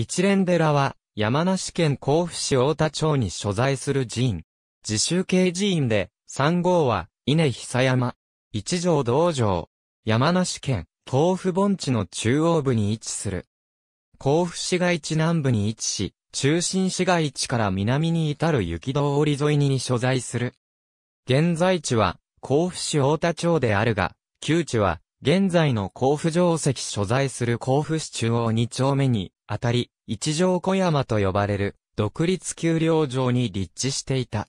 一連寺は、山梨県甲府市大田町に所在する寺院。自習系寺院で、三号は、稲久山。一条道場。山梨県、甲府盆地の中央部に位置する。甲府市街地南部に位置し、中心市街地から南に至る雪通り沿いに所在する。現在地は、甲府市大田町であるが、旧地は、現在の甲府城跡所在する甲府市中央2丁目に、あたり、一条小山と呼ばれる、独立丘陵場に立地していた。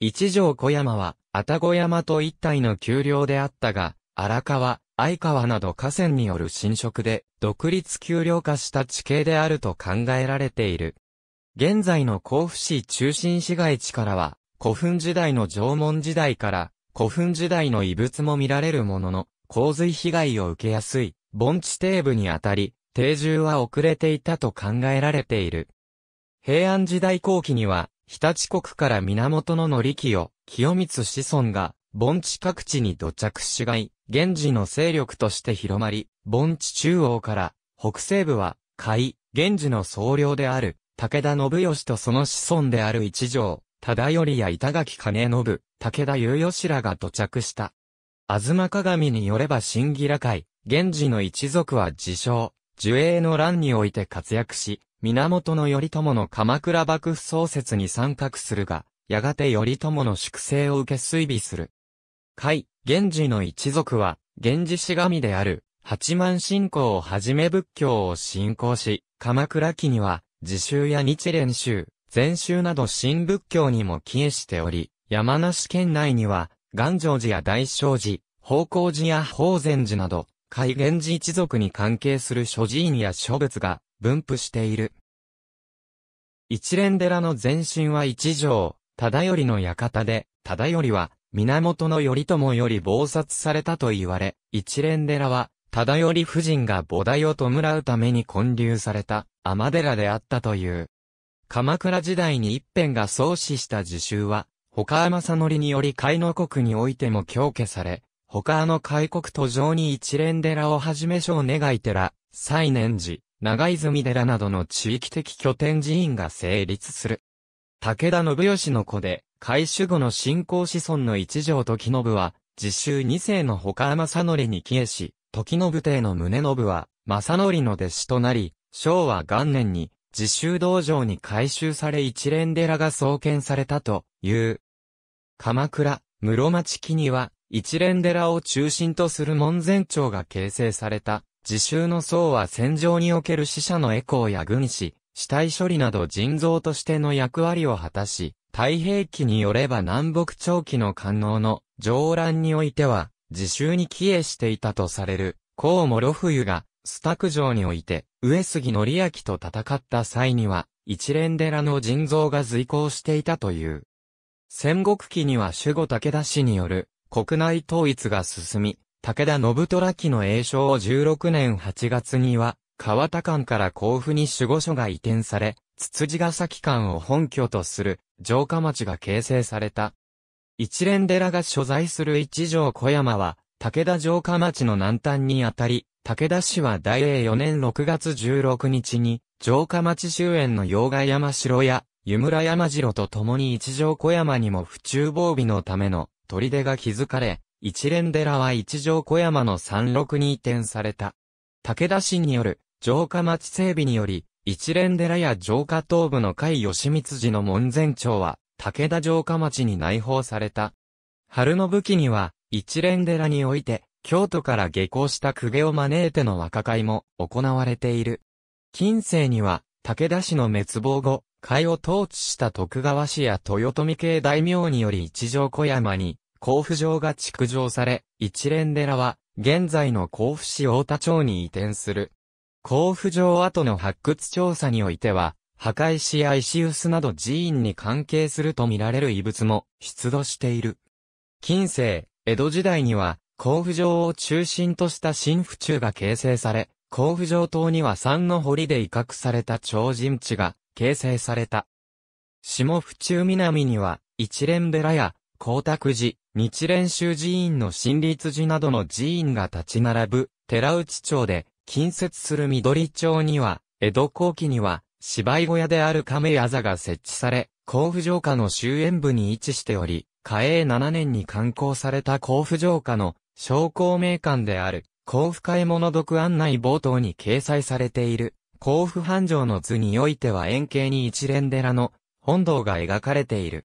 一条小山は、愛宕山と一体の丘陵であったが、荒川、相川など河川による侵食で、独立丘陵化した地形であると考えられている。現在の甲府市中心市街地からは、古墳時代の縄文時代から、古墳時代の遺物も見られるものの、洪水被害を受けやすい、盆地底部にあたり、定住は遅れていたと考えられている。平安時代後期には、日立国から源の則を、清光子孫が、盆地各地に土着しがい、源氏の勢力として広まり、盆地中央から、北西部は、海、源氏の総領である、武田信義とその子孫である一条、忠頼や板垣兼信、武田雄義らが土着した。吾妻鏡によれば新吉羅会、源氏の一族は自称、寿影の乱において活躍し、源頼朝の鎌倉幕府創設に参画するが、やがて頼朝の粛清を受け推微する。海、源氏の一族は、源氏氏神である、八幡信仰をはじめ仏教を信仰し、鎌倉期には、自習や日蓮宗、禅宗など新仏教にも帰依しており、山梨県内には、岩城寺や大聖寺、宝光寺や宝禅寺など、海源寺一族に関係する諸寺院や諸仏が分布している。一連寺の前身は一条、忠頼の館で、忠頼は源頼朝より謀殺されたと言われ、一連寺は、忠頼夫人が菩提を弔うために建立された、天寺であったという。鎌倉時代に一辺が創始した自習は、他天のりにより海の国においても強化され、他の開国途上に一連寺をはじめ小願い寺、西念寺、長泉寺などの地域的拠点寺院が成立する。武田信義の子で、開守後の信仰子孫の一条時信は、自習二世の他正則に帰依し、時信帝の宗信は、正則の弟子となり、昭和元年に、自習道場に改修され一連寺が創建されたという。鎌倉、室町期には、一連寺を中心とする門前町が形成された。自習の僧は戦場における死者のエコーや軍師、死体処理など人造としての役割を果たし、太平記によれば南北朝期の官能の上乱においては、自習に帰依していたとされる、孔諸冬が、スタク城において、上杉範明と戦った際には、一連寺の人造が随行していたという。戦国記には守護武田氏による、国内統一が進み、武田信虎期の栄称を16年8月には、川田間から甲府に守護所が移転され、つつじ崎間を本拠とする城下町が形成された。一連寺が所在する一条小山は、武田城下町の南端にあたり、武田氏は大英4年6月16日に、城下町周辺の洋賀山城や、湯村山城と共に一条小山にも府中防備のための砦が築かれ、一連寺は一条小山の山麓に移転された。武田氏による城下町整備により、一連寺や城下東部の甲斐義光寺の門前町は、武田城下町に内包された。春の武器には、一連寺において、京都から下校した公家を招いての和会も行われている。近世には、武田氏の滅亡後、海を統治した徳川氏や豊臣系大名により一条小山に、甲府城が築城され、一連寺は、現在の甲府市大田町に移転する。甲府城跡の発掘調査においては、墓石や石臼など寺院に関係すると見られる遺物も出土している。近世、江戸時代には、甲府城を中心とした新府中が形成され、甲府城島には三の堀で威嚇された超人地が形成された。下府中南には、一連寺や、光沢寺、日蓮宗寺院の新立寺などの寺院が立ち並ぶ、寺内町で、近接する緑町には、江戸後期には、芝居小屋である亀屋座が設置され、甲府城下の終焉部に位置しており、嘉永7年に刊行された甲府城下の商工名館である、甲府買物読案内冒頭に掲載されている、甲府繁盛の図においては円形に一連寺の本堂が描かれている。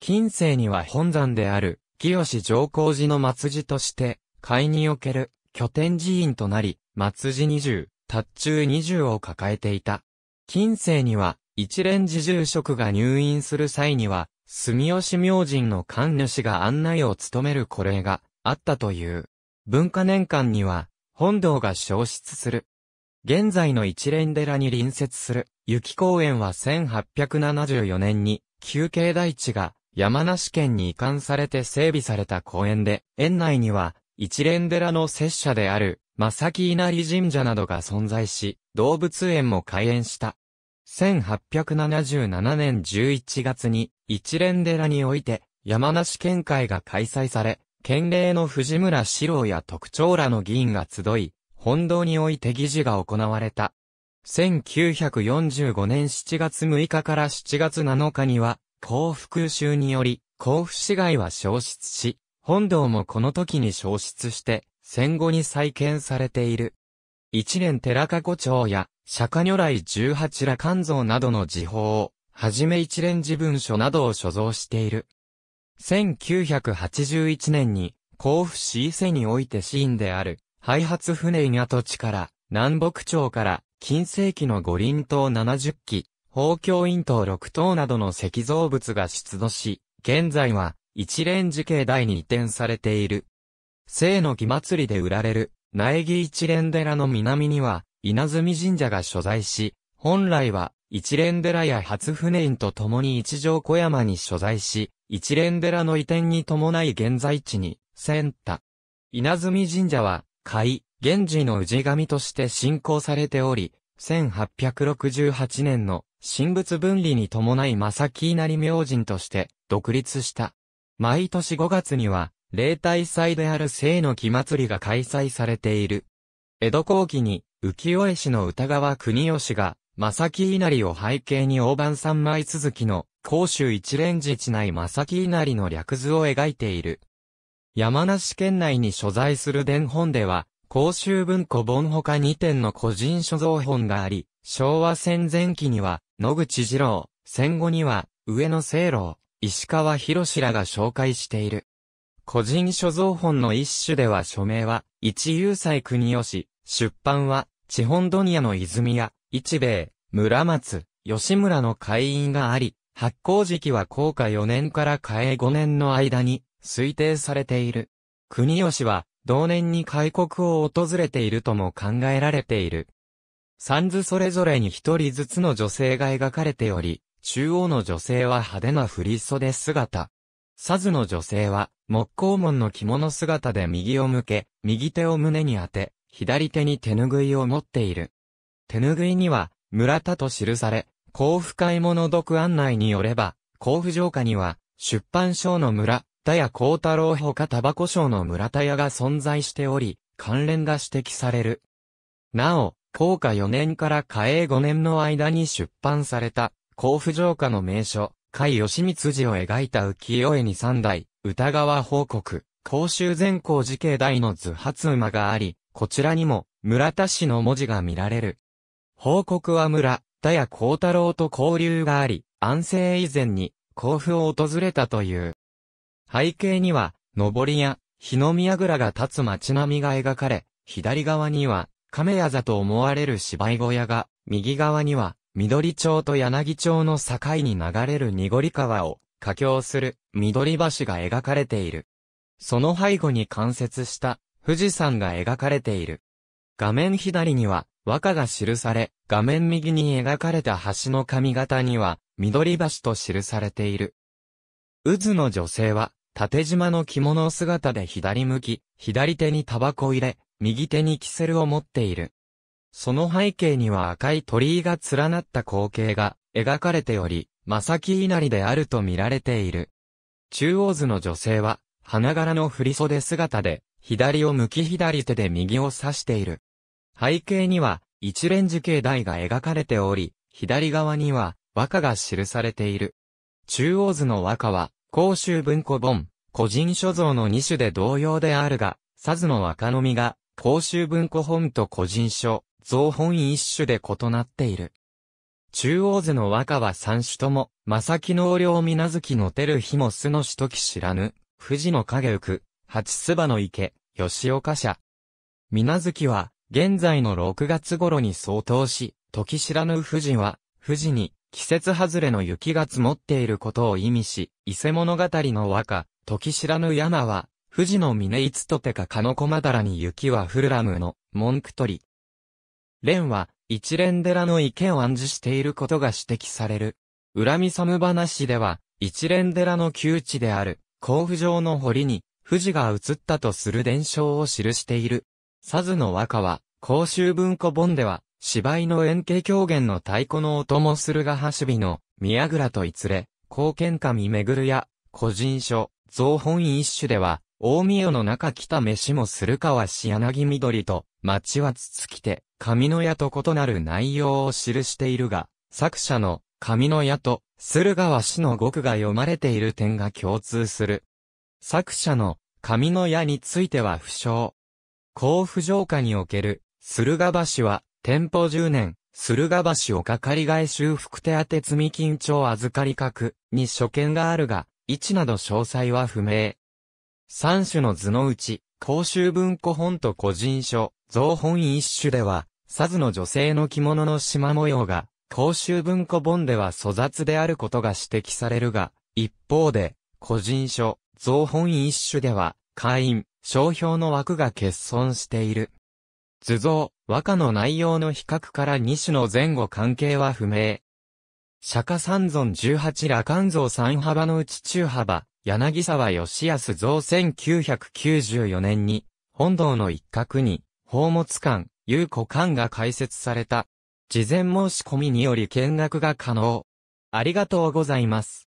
近世には本山である清上皇寺の末寺として、会における拠点寺院となり、末寺二十、達中二十を抱えていた。近世には、一連寺住職が入院する際には、住吉明神の官主が案内を務めるこれがあったという。文化年間には、本堂が消失する。現在の一連寺に隣接する、雪公園は1874年に、休憩大地が山梨県に移管されて整備された公園で、園内には、一連寺の拙者である、正木稲荷神社などが存在し、動物園も開園した。1877年11月に、一連寺において、山梨県会が開催され、県令の藤村史郎や特徴らの議員が集い、本堂において議事が行われた。1945年7月6日から7月7日には、甲府空襲により、甲府市街は消失し、本堂もこの時に消失して、戦後に再建されている。一連寺加古町や、釈迦如来十八羅漢像などの時報を、はじめ一連自文書などを所蔵している。1981年に、甲府市伊勢においてシーンである、廃発船稲土地から、南北朝から、近世紀の五輪島70基、宝鏡院島6島などの石造物が出土し、現在は、一連寺境内に移転されている。聖の木祭りで売られる、苗木一連寺の南には、稲積神社が所在し、本来は、一連寺や初船院と共に一条小山に所在し、一連寺の移転に伴い現在地に、遷太。稲積神社は、会、源氏の氏神として信仰されており、1868年の神仏分離に伴い正木稲荷明神として独立した。毎年5月には、霊体祭である聖の木祭りが開催されている。江戸後期に、浮世絵師の歌川国吉が、正木稲荷を背景に大判三枚続きの、甲州一連寺地内正木稲荷の略図を描いている。山梨県内に所在する伝本では、公衆文庫本他2点の個人所蔵本があり、昭和戦前期には、野口二郎、戦後には、上野清郎、石川博士らが紹介している。個人所蔵本の一種では署名は、一遊斎国吉、出版は、地本ドニアの泉屋、一兵衛、村松、吉村の会員があり、発行時期は高価4年から替え5年の間に、推定されている。国吉は、同年に開国を訪れているとも考えられている。三図それぞれに一人ずつの女性が描かれており、中央の女性は派手な振袖姿。サズの女性は、木工門の着物姿で右を向け、右手を胸に当て、左手に手ぬぐいを持っている。手ぬぐいには、村田と記され、甲府買い物読案内によれば、甲府城下には、出版省の村、田屋幸太郎ほかタバコ賞の村田屋が存在しており、関連が指摘される。なお、高下4年から嘉永5年の間に出版された、甲府城下の名所、海義光寺を描いた浮世絵に三代、歌川報告、甲州善光寺境大の図発馬があり、こちらにも、村田氏の文字が見られる。報告は村、田屋幸太郎と交流があり、安政以前に、甲府を訪れたという。背景には、上りや、日の宮倉が立つ街並みが描かれ、左側には、亀屋座と思われる芝居小屋が、右側には、緑町と柳町の境に流れる濁り川を、架橋する、緑橋が描かれている。その背後に関節した、富士山が描かれている。画面左には、和歌が記され、画面右に描かれた橋の髪型には、緑橋と記されている。渦の女性は、縦縞の着物姿で左向き、左手にタバコ入れ、右手にキセルを持っている。その背景には赤い鳥居が連なった光景が描かれており、正木稲荷であると見られている。中央図の女性は、花柄の振袖姿で、左を向き左手で右を指している。背景には、一連樹形台が描かれており、左側には、和歌が記されている。中央図の和歌は、公衆文庫本、個人所蔵の2種で同様であるが、サズの若の実が、公衆文庫本と個人書、蔵本一種で異なっている。中央図の和歌は三種とも、正木の領水無月のてる日も巣のしとき知らぬ、富士の影浮く、八巣場の池、吉岡社。水無月は、現在の6月頃に相当し、時知らぬ富士は、富士に、季節外れの雪が積もっていることを意味し、伊勢物語の和歌、時知らぬ山は、富士の峰いつとてかかのこまだらに雪は降るラムの、文句取り。蓮は、一連寺の池を暗示していることが指摘される。恨み寒話では、一連寺の旧地である、甲府城の堀に、富士が移ったとする伝承を記している。サズの和歌は、公衆文庫本では、芝居の円形狂言の太鼓の音もするがはしびの、宮倉といつれ、貢献神めぐるや、個人書、造本一種では、大宮の中来た飯もするかはし柳緑と、町はつつきて、神の矢と異なる内容を記しているが、作者の、神の矢と、駿河氏の語句が読まれている点が共通する。作者の、神の矢については不詳。甲府城下における、駿河橋は、天保10年、駿河橋おかかり替え修復手当積金帳預かり格に所見があるが、位置など詳細は不明。三種の図のうち、公衆文庫本と個人書、造本一種では、サズの女性の着物の縞模様が、公衆文庫本では粗雑であることが指摘されるが、一方で、個人書、造本一種では、会員、商標の枠が欠損している。図像、和歌の内容の比較から2種の前後関係は不明。釈迦三尊18羅漢像三幅のうち中幅、柳沢義康像1994年に、本堂の一角に、宝物館、有古館が開設された。事前申し込みにより見学が可能。ありがとうございます。